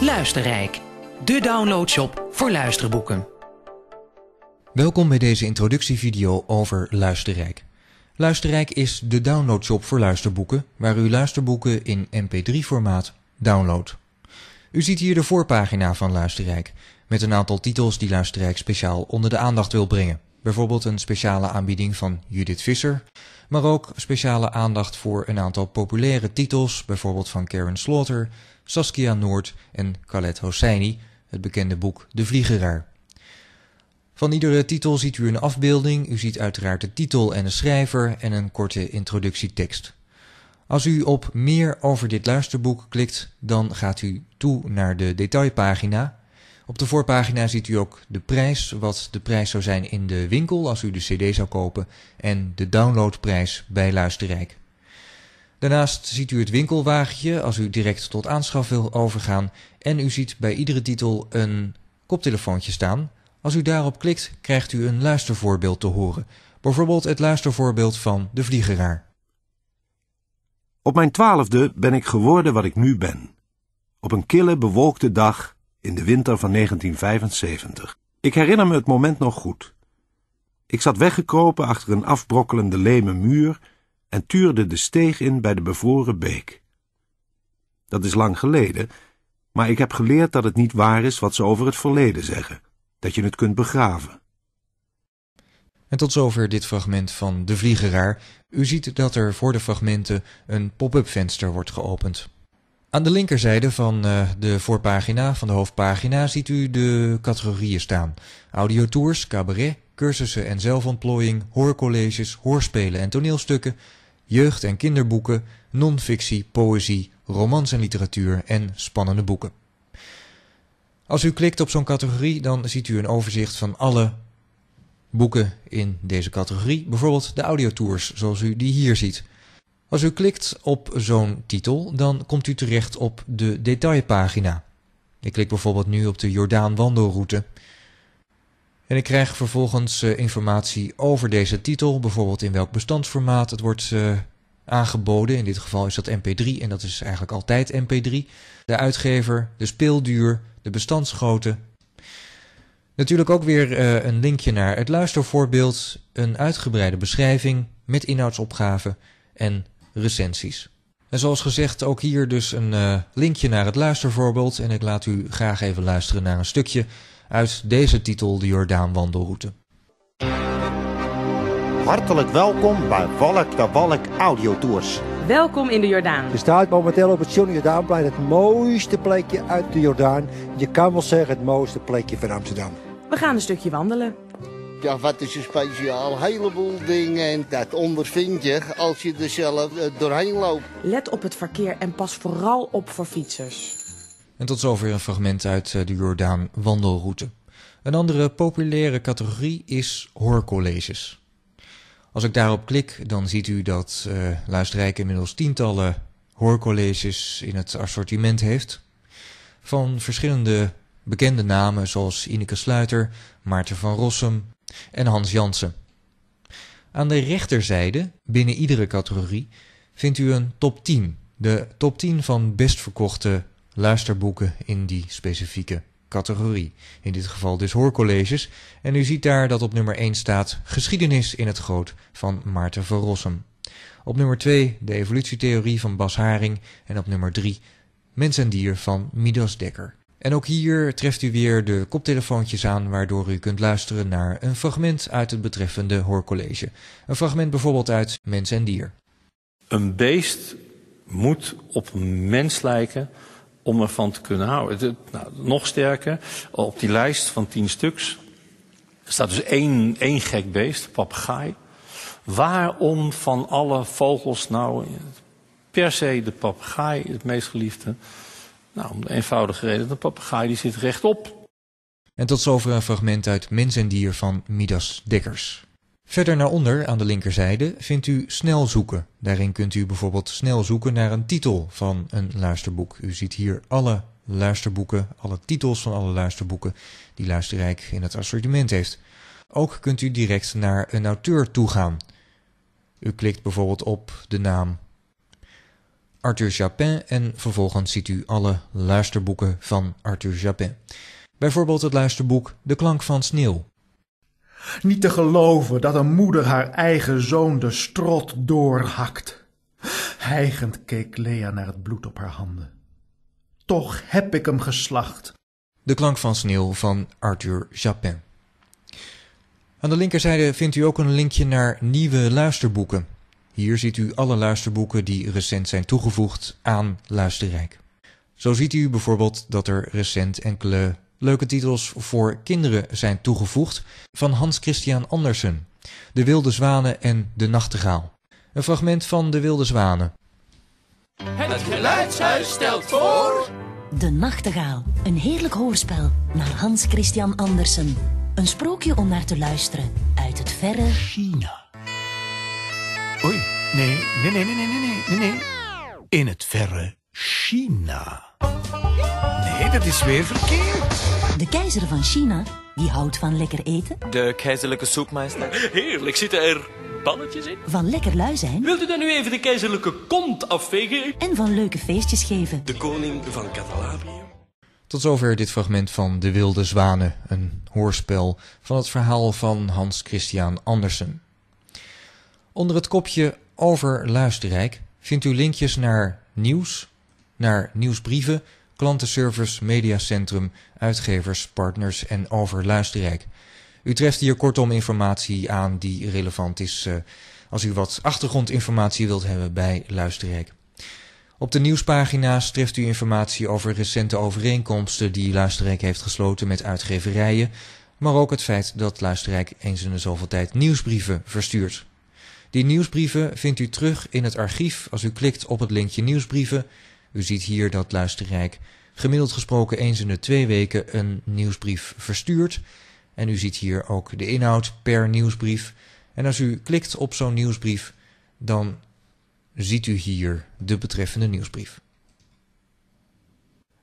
Luisterrijk, de downloadshop voor luisterboeken. Welkom bij deze introductievideo over Luisterrijk. Luisterrijk is de downloadshop voor luisterboeken, waar u luisterboeken in mp3-formaat downloadt. U ziet hier de voorpagina van Luisterrijk, met een aantal titels die Luisterrijk speciaal onder de aandacht wil brengen. Bijvoorbeeld een speciale aanbieding van Judith Visser, maar ook speciale aandacht voor een aantal populaire titels, bijvoorbeeld van Karen Slaughter, Saskia Noord en Khaled Hosseini, het bekende boek De Vliegeraar. Van iedere titel ziet u een afbeelding, u ziet uiteraard de titel en de schrijver en een korte introductietekst. Als u op meer over dit luisterboek klikt, dan gaat u toe naar de detailpagina op de voorpagina ziet u ook de prijs, wat de prijs zou zijn in de winkel als u de cd zou kopen en de downloadprijs bij Luisterrijk. Daarnaast ziet u het winkelwagentje als u direct tot aanschaf wil overgaan en u ziet bij iedere titel een koptelefoontje staan. Als u daarop klikt krijgt u een luistervoorbeeld te horen, bijvoorbeeld het luistervoorbeeld van De Vliegeraar. Op mijn twaalfde ben ik geworden wat ik nu ben. Op een kille, bewolkte dag in de winter van 1975. Ik herinner me het moment nog goed. Ik zat weggekropen achter een afbrokkelende leme muur en tuurde de steeg in bij de bevroren beek. Dat is lang geleden, maar ik heb geleerd dat het niet waar is wat ze over het verleden zeggen, dat je het kunt begraven. En tot zover dit fragment van De Vliegeraar. U ziet dat er voor de fragmenten een pop-up venster wordt geopend. Aan de linkerzijde van eh, de voorpagina, van de hoofdpagina, ziet u de categorieën staan. Audiotours, cabaret, cursussen en zelfontplooiing, hoorcolleges, hoorspelen en toneelstukken, jeugd- en kinderboeken, non-fictie, poëzie, romans en literatuur en spannende boeken. Als u klikt op zo'n categorie, dan ziet u een overzicht van alle boeken in deze categorie. Bijvoorbeeld de audiotours, zoals u die hier ziet. Als u klikt op zo'n titel, dan komt u terecht op de detailpagina. Ik klik bijvoorbeeld nu op de Jordaan wandelroute. En ik krijg vervolgens eh, informatie over deze titel, bijvoorbeeld in welk bestandsformaat het wordt eh, aangeboden. In dit geval is dat MP3 en dat is eigenlijk altijd MP3. De uitgever, de speelduur, de bestandsgrootte. Natuurlijk ook weer eh, een linkje naar het luistervoorbeeld, een uitgebreide beschrijving met inhoudsopgave en recensies. En zoals gezegd, ook hier dus een eh, linkje naar het luistervoorbeeld. En ik laat u graag even luisteren naar een stukje uit deze titel, de Jordaan-wandelroute. Hartelijk welkom bij Walk de Walk Audiotours. Welkom in de Jordaan. Je staat momenteel op het Johnny Jordaanplein, het mooiste plekje uit de Jordaan. Je kan wel zeggen het mooiste plekje van Amsterdam. We gaan een stukje wandelen. Ja, wat is er speciaal? Een heleboel dingen en dat ondervind je als je er zelf eh, doorheen loopt. Let op het verkeer en pas vooral op voor fietsers. En tot zover een fragment uit eh, de Jordaan wandelroute. Een andere populaire categorie is hoorcolleges. Als ik daarop klik, dan ziet u dat uh, eh, Luisterrijk inmiddels tientallen hoorcolleges in het assortiment heeft. Van verschillende bekende namen zoals Ineke Sluiter, Maarten van Rossum, en Hans Jansen. Aan de rechterzijde, binnen iedere categorie, vindt u een top 10. De top 10 van best verkochte luisterboeken in die specifieke categorie. In dit geval dus hoorcolleges. En u ziet daar dat op nummer 1 staat Geschiedenis in het Groot van Maarten van Rossum. Op nummer 2 de evolutietheorie van Bas Haring. En op nummer 3 Mens en Dier van Midas Dekker. En ook hier treft u weer de koptelefoontjes aan, waardoor u kunt luisteren naar een fragment uit het betreffende hoorcollege. Een fragment bijvoorbeeld uit Mens en Dier. Een beest moet op een mens lijken om ervan te kunnen houden. Nou, nog sterker, op die lijst van tien stuks staat dus één, één gek beest, papegaai. Waarom van alle vogels nou per se de papegaai het meest geliefde? Nou, om de eenvoudige reden, de papegaai die zit rechtop. En tot zover een fragment uit Mens en Dier van Midas Dekkers. Verder naar onder, aan de linkerzijde, vindt u snel zoeken. Daarin kunt u bijvoorbeeld snel zoeken naar een titel van een luisterboek. U ziet hier alle luisterboeken, alle titels van alle luisterboeken die Luisterrijk in het assortiment heeft. Ook kunt u direct naar een auteur toegaan. U klikt bijvoorbeeld op de naam Arthur Japin en vervolgens ziet u alle luisterboeken van Arthur Japin. Bijvoorbeeld het luisterboek De Klank van Sneeuw. Niet te geloven dat een moeder haar eigen zoon de strot doorhakt. Hijgend keek Lea naar het bloed op haar handen. Toch heb ik hem geslacht. De Klank van Sneeuw van Arthur Japin. Aan de linkerzijde vindt u ook een linkje naar nieuwe luisterboeken. Hier ziet u alle luisterboeken die recent zijn toegevoegd aan Luisterrijk. Zo ziet u bijvoorbeeld dat er recent enkele leuke titels voor kinderen zijn toegevoegd van Hans Christian Andersen. De Wilde Zwanen en De Nachtegaal. Een fragment van De Wilde Zwanen. Het geluidshuis stelt voor... De Nachtegaal, een heerlijk hoorspel naar Hans Christian Andersen. Een sprookje om naar te luisteren uit het verre... China nee, nee, nee, nee, nee, nee, nee. In het verre China. Nee, dat is weer verkeerd. De keizer van China, die houdt van lekker eten. De keizerlijke soepmeester. Heerlijk, zitten er balletjes in? Van lekker lui zijn. Wilt u dan nu even de keizerlijke kont afvegen? En van leuke feestjes geven. De koning van Catalanië. Tot zover dit fragment van De Wilde Zwanen, een hoorspel van het verhaal van Hans Christian Andersen. Onder het kopje over Luisterrijk vindt u linkjes naar nieuws, naar nieuwsbrieven, klantenservice, mediacentrum, uitgevers, partners en over Luisterrijk. U treft hier kortom informatie aan die relevant is eh, als u wat achtergrondinformatie wilt hebben bij Luisterrijk. Op de nieuwspagina's treft u informatie over recente overeenkomsten die Luisterrijk heeft gesloten met uitgeverijen, maar ook het feit dat Luisterrijk eens in de zoveel tijd nieuwsbrieven verstuurt. Die nieuwsbrieven vindt u terug in het archief als u klikt op het linkje nieuwsbrieven. U ziet hier dat Luisterrijk gemiddeld gesproken eens in de twee weken een nieuwsbrief verstuurt. En u ziet hier ook de inhoud per nieuwsbrief. En als u klikt op zo'n nieuwsbrief, dan ziet u hier de betreffende nieuwsbrief.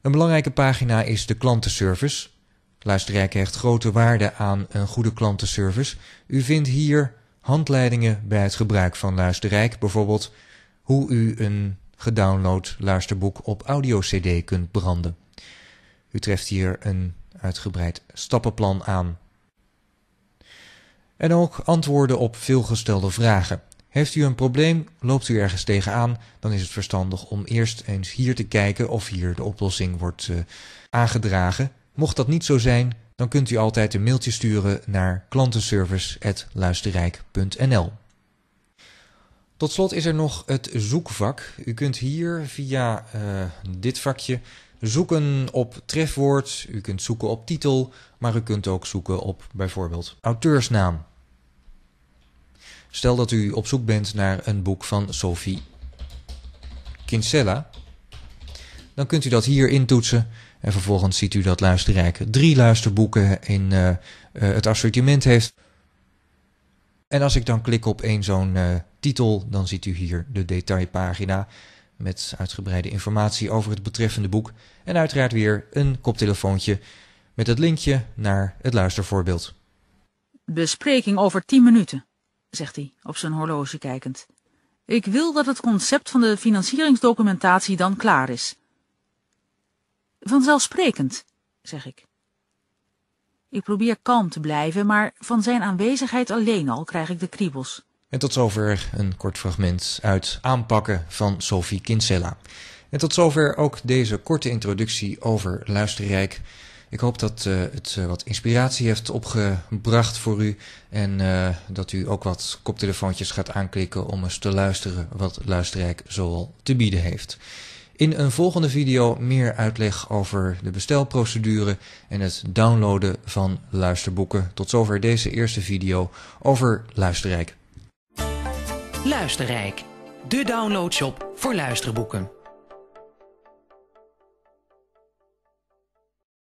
Een belangrijke pagina is de klantenservice. Luisterrijk hecht grote waarde aan een goede klantenservice. U vindt hier handleidingen bij het gebruik van Luisterrijk. Bijvoorbeeld hoe u een gedownload luisterboek op audio-cd kunt branden. U treft hier een uitgebreid stappenplan aan. En ook antwoorden op veelgestelde vragen. Heeft u een probleem, loopt u ergens tegenaan, dan is het verstandig om eerst eens hier te kijken of hier de oplossing wordt eh, aangedragen. Mocht dat niet zo zijn, dan kunt u altijd een mailtje sturen naar klantenservice.luisterrijk.nl. Tot slot is er nog het zoekvak. U kunt hier via eh, dit vakje zoeken op trefwoord, u kunt zoeken op titel, maar u kunt ook zoeken op bijvoorbeeld auteursnaam. Stel dat u op zoek bent naar een boek van Sophie Kinsella, dan kunt u dat hier intoetsen en vervolgens ziet u dat Luisterrijk drie luisterboeken in eh, eh, het assortiment heeft. En als ik dan klik op één zo'n eh, titel, dan ziet u hier de detailpagina met uitgebreide informatie over het betreffende boek. En uiteraard weer een koptelefoontje met het linkje naar het luistervoorbeeld. Bespreking over 10 minuten, zegt hij op zijn horloge kijkend. Ik wil dat het concept van de financieringsdocumentatie dan klaar is. Vanzelfsprekend, zeg ik. Ik probeer kalm te blijven, maar van zijn aanwezigheid alleen al krijg ik de kriebels. En tot zover een kort fragment uit Aanpakken van Sophie Kinsella. En tot zover ook deze korte introductie over Luisterrijk. Ik hoop dat eh, het eh, wat inspiratie heeft opgebracht voor u. En eh, dat u ook wat koptelefoontjes gaat aanklikken om eens te luisteren wat Luisterrijk zoal te bieden heeft. In een volgende video meer uitleg over de bestelprocedure en het downloaden van luisterboeken. Tot zover deze eerste video over Luisterrijk. Luisterrijk, de downloadshop voor luisterboeken.